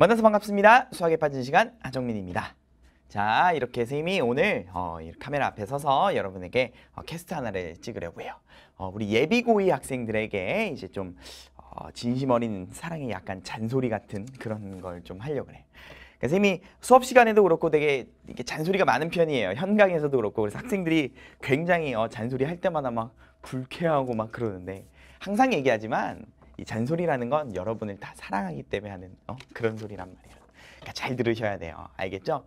만나서 반갑습니다. 수학에 빠진 시간 한정민입니다. 자 이렇게 선생님이 오늘 어, 카메라 앞에 서서 여러분에게 어, 캐스트 하나를 찍으려고 해요. 어, 우리 예비고이 학생들에게 이제 좀 어, 진심 어린 사랑의 약간 잔소리 같은 그런 걸 좀 하려고 그러 그러니까 선생님이 수업 시간에도 그렇고 되게 이렇게 잔소리가 많은 편이에요. 현강에서도 그렇고 그래서 학생들이 굉장히 어, 잔소리 할 때마다 막 불쾌하고 막 그러는데 항상 얘기하지만 이 잔소리라는 건 여러분을 다 사랑하기 때문에 하는 어? 그런 소리란 말이에요. 그러니까 잘 들으셔야 돼요. 알겠죠?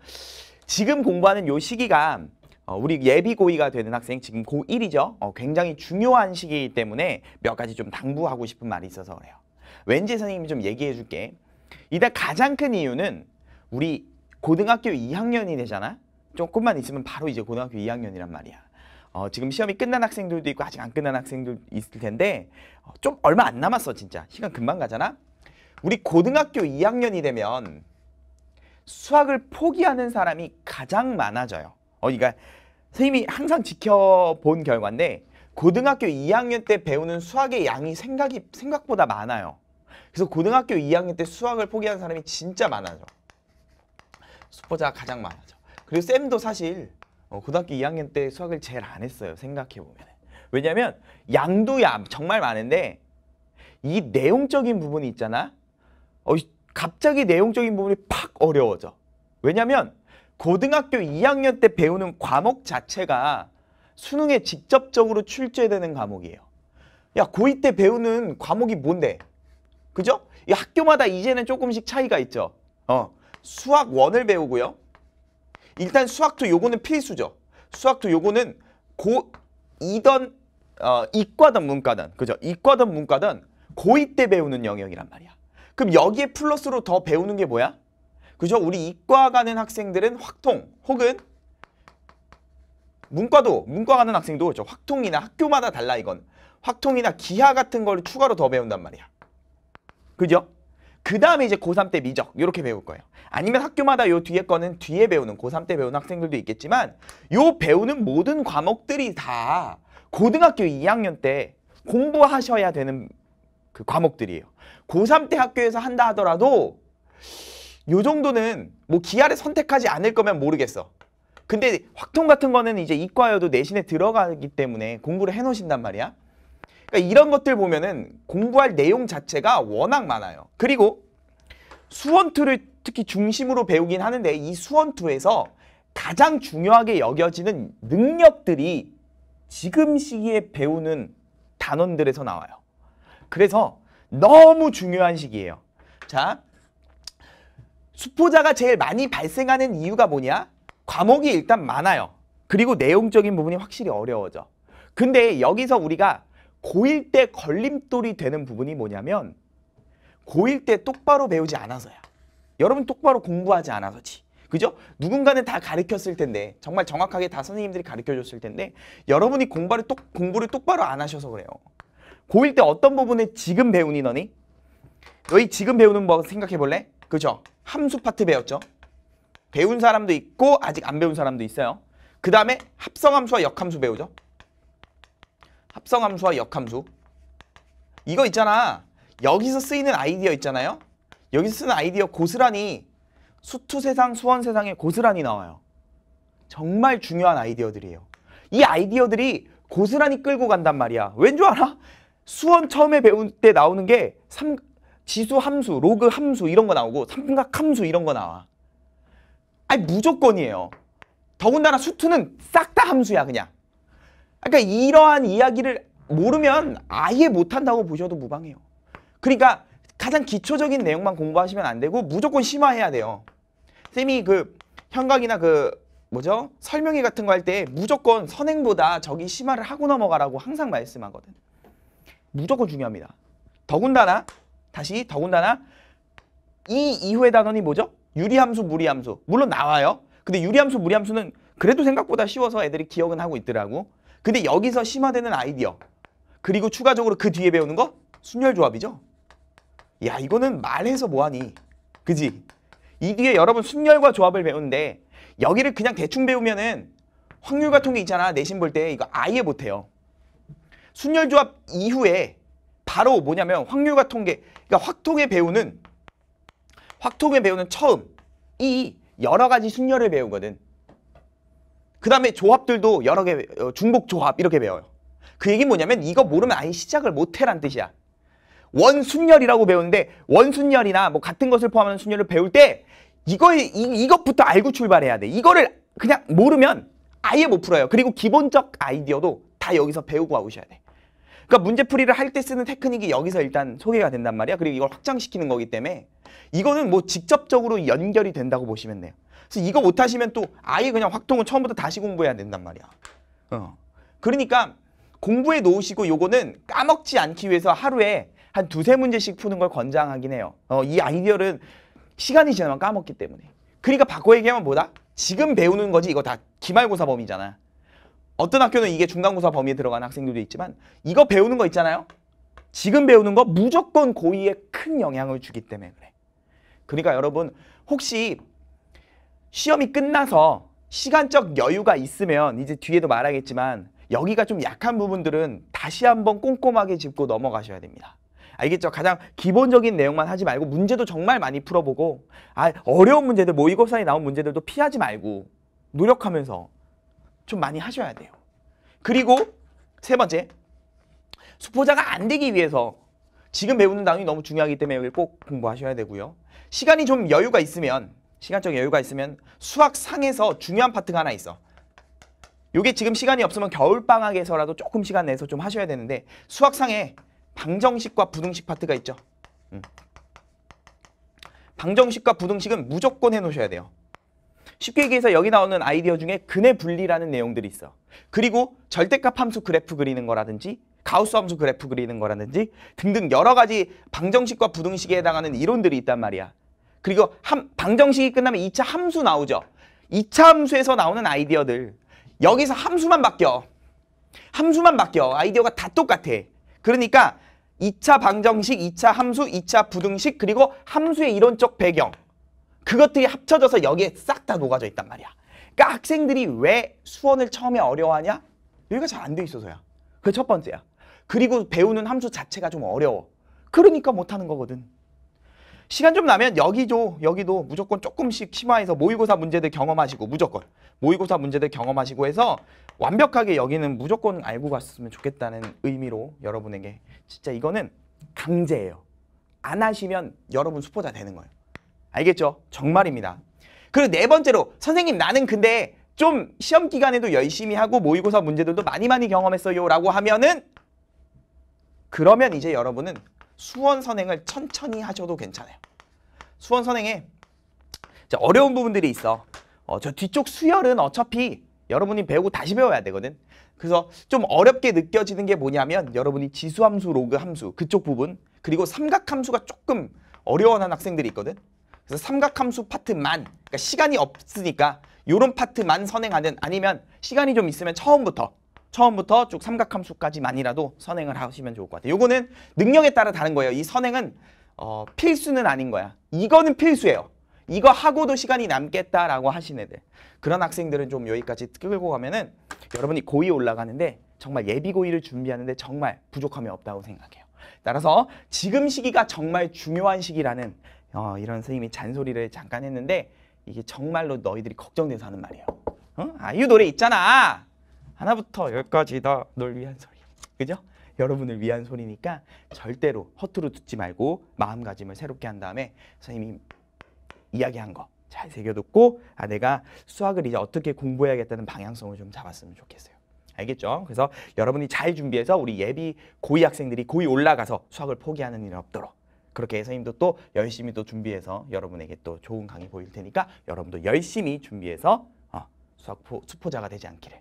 지금 공부하는 요 시기가 어, 우리 예비고의가 되는 학생 지금 고1이죠. 어, 굉장히 중요한 시기이기 때문에 몇 가지 좀 당부하고 싶은 말이 있어서 그래요. 왠지 선생님이 좀 얘기해 줄게. 일단 가장 큰 이유는 우리 고등학교 2학년이 되잖아. 조금만 있으면 바로 이제 고등학교 2학년이란 말이야. 어, 지금 시험이 끝난 학생들도 있고 아직 안 끝난 학생들 있을 텐데 어, 좀 얼마 안 남았어 진짜 시간 금방 가잖아 우리 고등학교 2학년이 되면 수학을 포기하는 사람이 가장 많아져요 어, 그러니까 선생님이 항상 지켜본 결과인데 고등학교 2학년 때 배우는 수학의 양이 생각이 생각보다 많아요 그래서 고등학교 2학년 때 수학을 포기하는 사람이 진짜 많아져 수포자가 가장 많아져 그리고 쌤도 사실 어, 고등학교 2학년 때 수학을 제일 안 했어요. 생각해보면. 왜냐면 양도 양 정말 많은데 이 내용적인 부분이 있잖아. 어, 갑자기 내용적인 부분이 팍 어려워져. 왜냐면 고등학교 2학년 때 배우는 과목 자체가 수능에 직접적으로 출제되는 과목이에요. 야, 고2 때 배우는 과목이 뭔데? 그죠? 이 학교마다 이제는 조금씩 차이가 있죠. 어, 수학 원을 배우고요. 일단 수학도 요거는 필수죠. 수학도 요거는 고이던 어, 이과든 문과든 그죠? 이과든 문과든 고2 때 배우는 영역이란 말이야. 그럼 여기에 플러스로 더 배우는 게 뭐야? 그죠? 우리 이과 가는 학생들은 확통 혹은 문과도 문과 가는 학생도 그렇죠. 확통이나 학교마다 달라 이건. 확통이나 기하 같은 걸 추가로 더 배운단 말이야. 그죠? 그 다음에 이제 고3 때 미적 이렇게 배울 거예요. 아니면 학교마다 요 뒤에 거는 뒤에 배우는 고3 때 배우는 학생들도 있겠지만 요 배우는 모든 과목들이 다 고등학교 2학년 때 공부하셔야 되는 그 과목들이에요. 고3 때 학교에서 한다 하더라도 요 정도는 뭐 기아를 선택하지 않을 거면 모르겠어. 근데 확통 같은 거는 이제 이과여도 내신에 들어가기 때문에 공부를 해놓으신단 말이야. 그러니까 이런 것들 보면은 공부할 내용 자체가 워낙 많아요. 그리고 수원투를 특히 중심으로 배우긴 하는데 이 수원투에서 가장 중요하게 여겨지는 능력들이 지금 시기에 배우는 단원들에서 나와요. 그래서 너무 중요한 시기예요. 자, 수포자가 제일 많이 발생하는 이유가 뭐냐? 과목이 일단 많아요. 그리고 내용적인 부분이 확실히 어려워져. 근데 여기서 우리가 고일때 걸림돌이 되는 부분이 뭐냐면 고일때 똑바로 배우지 않아서야. 여러분 똑바로 공부하지 않아서지. 그죠? 누군가는 다 가르쳤을 텐데 정말 정확하게 다 선생님들이 가르쳐줬을 텐데 여러분이 공부를, 똑, 공부를 똑바로 안 하셔서 그래요. 고일때 어떤 부분에 지금 배우니 너니? 너희 지금 배우는 뭐 생각해볼래? 그죠? 함수 파트 배웠죠? 배운 사람도 있고 아직 안 배운 사람도 있어요. 그 다음에 합성함수와 역함수 배우죠? 합성함수와 역함수 이거 있잖아 여기서 쓰이는 아이디어 있잖아요 여기서 쓰는 아이디어 고스란히 수투세상 수원세상에 고스란히 나와요 정말 중요한 아이디어들이에요 이 아이디어들이 고스란히 끌고 간단 말이야 왠 줄 알아? 수원 처음에 배울 때 나오는 게 삼, 지수 함수, 로그 함수 이런 거 나오고 삼각함수 이런 거 나와 아니 무조건이에요 더군다나 수투는 싹 다 함수야 그냥 그러니까 이러한 이야기를 모르면 아예 못한다고 보셔도 무방해요. 그러니까 가장 기초적인 내용만 공부하시면 안 되고 무조건 심화해야 돼요. 쌤이 그 현각이나 그 뭐죠? 설명회 같은 거 할 때 무조건 선행보다 저기 심화를 하고 넘어가라고 항상 말씀하거든. 무조건 중요합니다. 더군다나 다시 더군다나 이 이후의 단원이 뭐죠? 유리함수, 무리함수. 물론 나와요. 근데 유리함수, 무리함수는 그래도 생각보다 쉬워서 애들이 기억은 하고 있더라고. 근데 여기서 심화되는 아이디어 그리고 추가적으로 그 뒤에 배우는 거 순열조합이죠. 야 이거는 말해서 뭐하니. 그지? 이 뒤에 여러분 순열과 조합을 배우는데 여기를 그냥 대충 배우면은 확률 과 통계 있잖아. 내신 볼 때 이거 아예 못해요. 순열 조합 이후에 바로 뭐냐면 확률과 통계, 그러니까 확통의 배우는 확통의 배우는 처음 이 여러 가지 순열을 배우거든. 그 다음에 조합들도 여러 개 어, 중복 조합 이렇게 배워요. 그 얘기는 뭐냐면 이거 모르면 아예 시작을 못해란 뜻이야. 원순열이라고 배우는데 원순열이나 뭐 같은 것을 포함하는 순열을 배울 때 이거 이, 이것부터 알고 출발해야 돼. 이거를 그냥 모르면 아예 못 풀어요. 그리고 기본적 아이디어도 다 여기서 배우고 와오셔야 돼. 그러니까 문제풀이를 할 때 쓰는 테크닉이 여기서 일단 소개가 된단 말이야. 그리고 이걸 확장시키는 거기 때문에 이거는 뭐 직접적으로 연결이 된다고 보시면 돼요. 그래서 이거 못하시면 또 아예 그냥 확통은 처음부터 다시 공부해야 된단 말이야. 어. 그러니까 공부해 놓으시고 요거는 까먹지 않기 위해서 하루에 한 두세 문제씩 푸는 걸 권장하긴 해요. 어, 이 아이디어는 시간이 지나면 까먹기 때문에. 그러니까 바꿔 얘기하면 뭐다? 지금 배우는 거지 이거 다 기말고사 범위잖아. 어떤 학교는 이게 중간고사 범위에 들어가는 학생들도 있지만 이거 배우는 거 있잖아요. 지금 배우는 거 무조건 고의에 큰 영향을 주기 때문에 그래. 그러니까 여러분 혹시 시험이 끝나서 시간적 여유가 있으면 이제 뒤에도 말하겠지만 여기가 좀 약한 부분들은 다시 한번 꼼꼼하게 짚고 넘어가셔야 됩니다. 알겠죠? 가장 기본적인 내용만 하지 말고 문제도 정말 많이 풀어보고 아 어려운 문제들 모의고사에 나온 문제들도 피하지 말고 노력하면서 좀 많이 하셔야 돼요. 그리고 세 번째 수포자가 안 되기 위해서 지금 배우는 단원 너무 중요하기 때문에 여기 꼭 공부하셔야 되고요. 시간이 좀 여유가 있으면 시간적 여유가 있으면 수학상에서 중요한 파트가 하나 있어. 요게 지금 시간이 없으면 겨울방학에서라도 조금 시간 내서 좀 하셔야 되는데 수학상에 방정식과 부등식 파트가 있죠. 음. 방정식과 부등식은 무조건 해놓으셔야 돼요. 쉽게 얘기해서 여기 나오는 아이디어 중에 근의 분리라는 내용들이 있어. 그리고 절대값 함수 그래프 그리는 거라든지 가우스 함수 그래프 그리는 거라든지 등등 여러 가지 방정식과 부등식에 해당하는 이론들이 있단 말이야. 그리고 함, 방정식이 끝나면 2차 함수 나오죠. 2차 함수에서 나오는 아이디어들. 여기서 함수만 바뀌어. 함수만 바뀌어. 아이디어가 다 똑같아. 그러니까 2차 방정식, 2차 함수, 2차 부등식, 그리고 함수의 이론적 배경. 그것들이 합쳐져서 여기에 싹 다 녹아져 있단 말이야. 그러니까 학생들이 왜 수원을 처음에 어려워하냐? 여기가 잘 안 돼 있어서야. 그게 첫 번째야. 그리고 배우는 함수 자체가 좀 어려워. 그러니까 못하는 거거든. 시간 좀 나면 여기도 여기도 무조건 조금씩 심화해서 모의고사 문제들 경험하시고 무조건 모의고사 문제들 경험하시고 해서 완벽하게 여기는 무조건 알고 갔으면 좋겠다는 의미로 여러분에게 진짜 이거는 강제예요. 안 하시면 여러분 수포자 되는 거예요. 알겠죠? 정말입니다. 그리고 네 번째로 선생님 나는 근데 좀 시험 기간에도 열심히 하고 모의고사 문제들도 많이 많이 경험했어요 라고 하면은 그러면 이제 여러분은 수원 선행을 천천히 하셔도 괜찮아요. 수원 선행에 어려운 부분들이 있어. 어, 저 뒤쪽 수열은 어차피 여러분이 배우고 다시 배워야 되거든. 그래서 좀 어렵게 느껴지는 게 뭐냐면 여러분이 지수함수, 로그 함수 그쪽 부분 그리고 삼각함수가 조금 어려워하는 학생들이 있거든. 그래서 삼각함수 파트만 그러니까 시간이 없으니까 요런 파트만 선행하는 아니면 시간이 좀 있으면 처음부터 처음부터 쭉 삼각함수까지만이라도 선행을 하시면 좋을 것 같아요. 이거는 능력에 따라 다른 거예요. 이 선행은 어, 필수는 아닌 거야. 이거는 필수예요. 이거 하고도 시간이 남겠다라고 하신 애들. 그런 학생들은 좀 여기까지 끌고 가면은 여러분이 고이 올라가는데 정말 예비고의를 준비하는데 정말 부족함이 없다고 생각해요. 따라서 지금 시기가 정말 중요한 시기라는 어, 이런 선생님이 잔소리를 잠깐 했는데 이게 정말로 너희들이 걱정돼서 하는 말이에요. 어? 아이 노래 있잖아. 하나부터 열까지 다널 위한 소리 그죠? 여러분을 위한 소리니까 절대로 허투루 듣지 말고 마음가짐을 새롭게 한 다음에 선생님이 이야기한 거 잘 새겨듣고 아 내가 수학을 이제 어떻게 공부해야겠다는 방향성을 좀 잡았으면 좋겠어요. 알겠죠? 그래서 여러분이 잘 준비해서 우리 예비 고2 학생들이 고2 올라가서 수학을 포기하는 일은 없도록 그렇게 선생님도 또 열심히 또 준비해서 여러분에게 또 좋은 강의 보일 테니까 여러분도 열심히 준비해서 어, 수학 수포자가 되지 않기를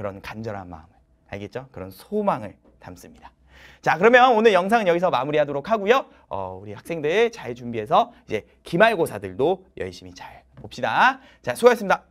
그런 간절한 마음을 알겠죠? 그런 소망을 담습니다. 자 그러면 오늘 영상은 여기서 마무리하도록 하고요. 어, 우리 학생들 잘 준비해서 이제 기말고사들도 열심히 잘 봅시다. 자 수고하셨습니다.